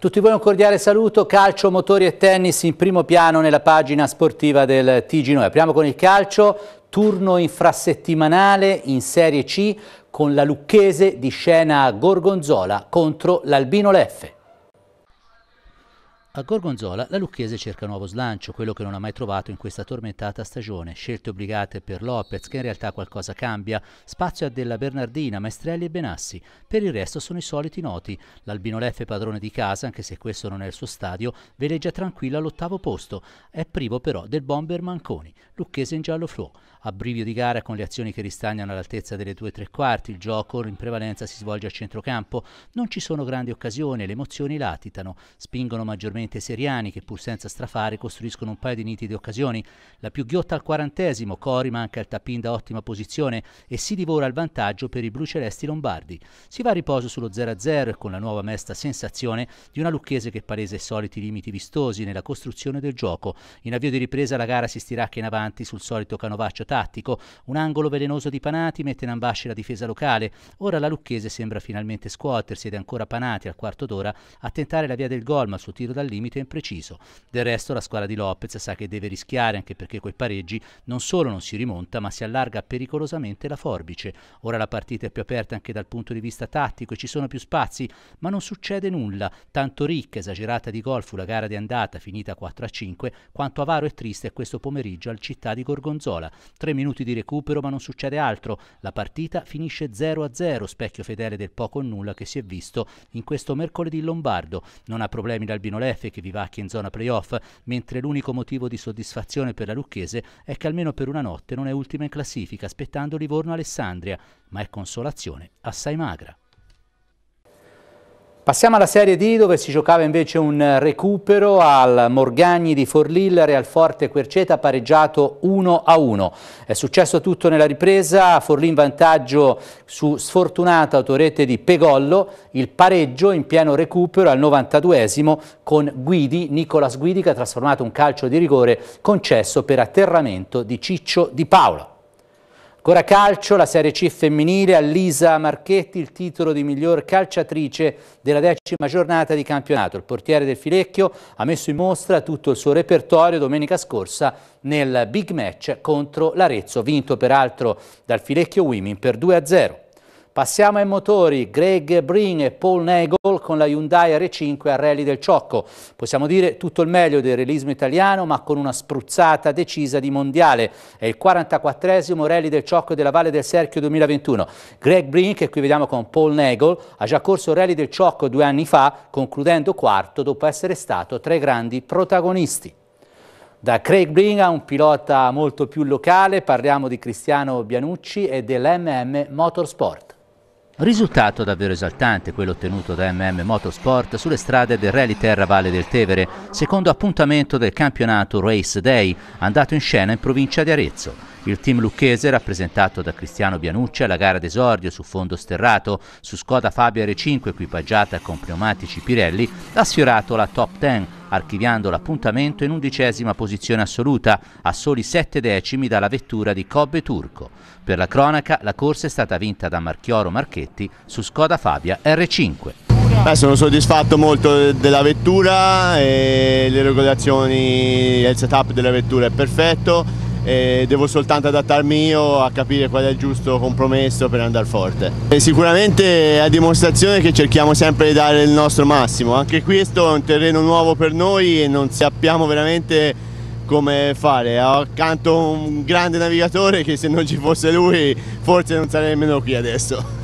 tutti voi un cordiale saluto, calcio, motori e tennis in primo piano nella pagina sportiva del TG Noi. Apriamo con il calcio, turno infrasettimanale in Serie C con la Lucchese di scena Gorgonzola contro l'Albino Leffe. A Gorgonzola la Lucchese cerca nuovo slancio, quello che non ha mai trovato in questa tormentata stagione. Scelte obbligate per Lopez, che in realtà qualcosa cambia. Spazio a Della Bernardina, Maestrelli e Benassi. Per il resto sono i soliti noti. L'Albinoleffe padrone di casa, anche se questo non è il suo stadio, veleggia tranquillo all'ottavo posto. È privo però del bomber Manconi, Lucchese in giallo flow a brivio di gara con le azioni che ristagnano all'altezza delle due tre quarti, il gioco in prevalenza si svolge a centrocampo, non ci sono grandi occasioni, le emozioni latitano, spingono maggiormente i seriani che pur senza strafare costruiscono un paio di di occasioni, la più ghiotta al quarantesimo, Cori manca il tapin da ottima posizione e si divora il vantaggio per i blucelesti lombardi. Si va a riposo sullo 0-0 e con la nuova mesta sensazione di una lucchese che palese i soliti limiti vistosi nella costruzione del gioco. In avvio di ripresa la gara si stiracca in avanti sul solito canovaccio tattico. Un angolo velenoso di Panati mette in ambasce la difesa locale. Ora la Lucchese sembra finalmente scuotersi ed è ancora Panati al quarto d'ora a tentare la via del gol, ma il suo tiro dal limite è impreciso. Del resto la squadra di Lopez sa che deve rischiare anche perché coi pareggi non solo non si rimonta, ma si allarga pericolosamente la forbice. Ora la partita è più aperta anche dal punto di vista tattico e ci sono più spazi, ma non succede nulla. Tanto ricca, esagerata di gol fu la gara di andata finita 4 a 5, quanto avaro e triste è questo pomeriggio al città di Gorgonzola. 3 minuti di recupero ma non succede altro. La partita finisce 0-0, specchio fedele del poco o nulla che si è visto in questo mercoledì lombardo. Non ha problemi l'Albino Leffe che vivacchia in zona playoff, mentre l'unico motivo di soddisfazione per la Lucchese è che almeno per una notte non è ultima in classifica, aspettando Livorno-Alessandria, ma è consolazione assai magra. Passiamo alla Serie D dove si giocava invece un recupero al Morgagni di Forlì, Real Forte Querceta pareggiato 1-1. È successo tutto nella ripresa, Forlì in vantaggio su sfortunata autorete di Pegollo, il pareggio in pieno recupero al 92esimo con Guidi, Nicolas Guidi che ha trasformato un calcio di rigore concesso per atterramento di Ciccio Di Paolo. Ancora calcio, la Serie C femminile, a Lisa Marchetti il titolo di miglior calciatrice della decima giornata di campionato. Il portiere del Filecchio ha messo in mostra tutto il suo repertorio domenica scorsa nel big match contro l'Arezzo, vinto peraltro dal Filecchio Women per 2-0. Passiamo ai motori, Greg Brin e Paul Nagel con la Hyundai R5 a Rally del Ciocco. Possiamo dire tutto il meglio del realismo italiano ma con una spruzzata decisa di mondiale. È il 44esimo Rally del Ciocco della Valle del Serchio 2021. Greg Brin, che qui vediamo con Paul Nagel, ha già corso il Rally del Ciocco due anni fa concludendo quarto dopo essere stato tra i grandi protagonisti. Da Craig a un pilota molto più locale, parliamo di Cristiano Bianucci e dell'MM Motorsport. Risultato davvero esaltante quello ottenuto da MM Motorsport sulle strade del Rally Terra Valle del Tevere, secondo appuntamento del campionato Race Day, andato in scena in provincia di Arezzo. Il team lucchese, rappresentato da Cristiano Bianucci, alla gara d'esordio su fondo sterrato su Skoda Fabia R5 equipaggiata con pneumatici Pirelli, ha sfiorato la top 10 archiviando l'appuntamento in undicesima posizione assoluta, a soli sette decimi dalla vettura di Cobbe Turco. Per la cronaca, la corsa è stata vinta da Marchioro Marchetti su Skoda Fabia R5. Beh, sono soddisfatto molto della vettura, le regolazioni e il setup della vettura è perfetto, e devo soltanto adattarmi io a capire qual è il giusto compromesso per andare forte. E sicuramente è a dimostrazione che cerchiamo sempre di dare il nostro massimo, anche questo è un terreno nuovo per noi e non sappiamo veramente come fare. Ho accanto un grande navigatore che se non ci fosse lui forse non sarei nemmeno qui adesso.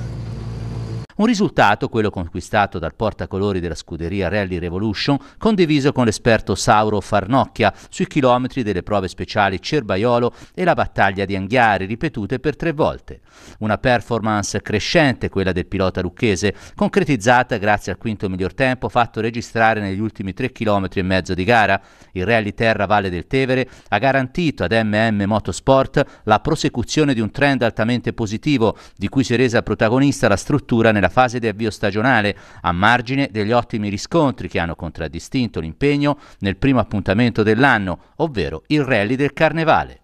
Un risultato, quello conquistato dal portacolori della scuderia Rally Revolution, condiviso con l'esperto Sauro Farnocchia sui chilometri delle prove speciali Cerbaiolo e la battaglia di Anghiari, ripetute per tre volte. Una performance crescente, quella del pilota lucchese, concretizzata grazie al quinto miglior tempo fatto registrare negli ultimi 3 km e mezzo di gara. Il Rally Terra Valle del Tevere ha garantito ad MM Motorsport la prosecuzione di un trend altamente positivo, di cui si è resa protagonista la struttura nella nella fase di avvio stagionale, a margine degli ottimi riscontri che hanno contraddistinto l'impegno nel primo appuntamento dell'anno, ovvero il rally del Carnevale.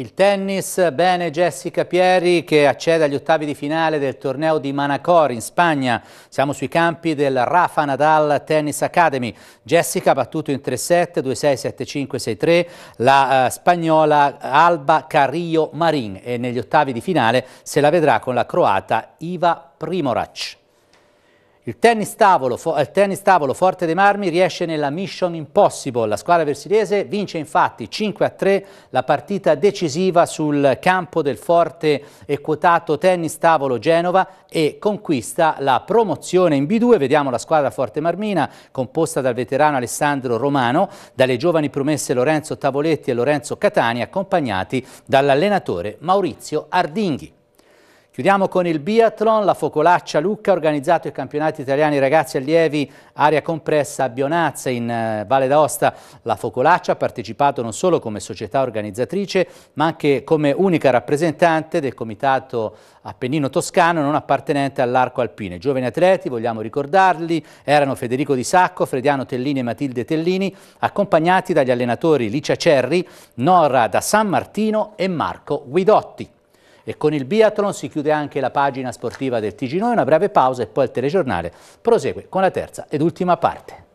Il tennis, bene Jessica Pieri che accede agli ottavi di finale del torneo di Manacor in Spagna. Siamo sui campi del Rafa Nadal Tennis Academy. Jessica ha battuto in 3-7, 2-6, 7-5, 6-3 la eh, spagnola Alba Carrillo Marin e negli ottavi di finale se la vedrà con la croata Iva Primorac. Il tennis, tavolo, il tennis, tavolo, Forte dei Marmi riesce nella Mission Impossible. La squadra versilese vince infatti 5 a 3 la partita decisiva sul campo del forte e quotato Tennis Tavolo Genova e conquista la promozione in B2. Vediamo la squadra Forte Marmina composta dal veterano Alessandro Romano, dalle giovani promesse Lorenzo Tavoletti e Lorenzo Catani accompagnati dall'allenatore Maurizio Ardinghi. Chiudiamo con il biathlon, la Focolaccia Lucca ha organizzato i campionati italiani ragazzi allievi aria compressa a Bionazza in eh, Valle d'Aosta. La Focolaccia ha partecipato non solo come società organizzatrice ma anche come unica rappresentante del comitato appennino toscano non appartenente all'arco alpine. Giovani atleti, vogliamo ricordarli, erano Federico Di Sacco, Frediano Tellini e Matilde Tellini, accompagnati dagli allenatori Licia Cerri, Nora da San Martino e Marco Guidotti. E con il biathlon si chiude anche la pagina sportiva del TG Noi, una breve pausa e poi il telegiornale prosegue con la terza ed ultima parte.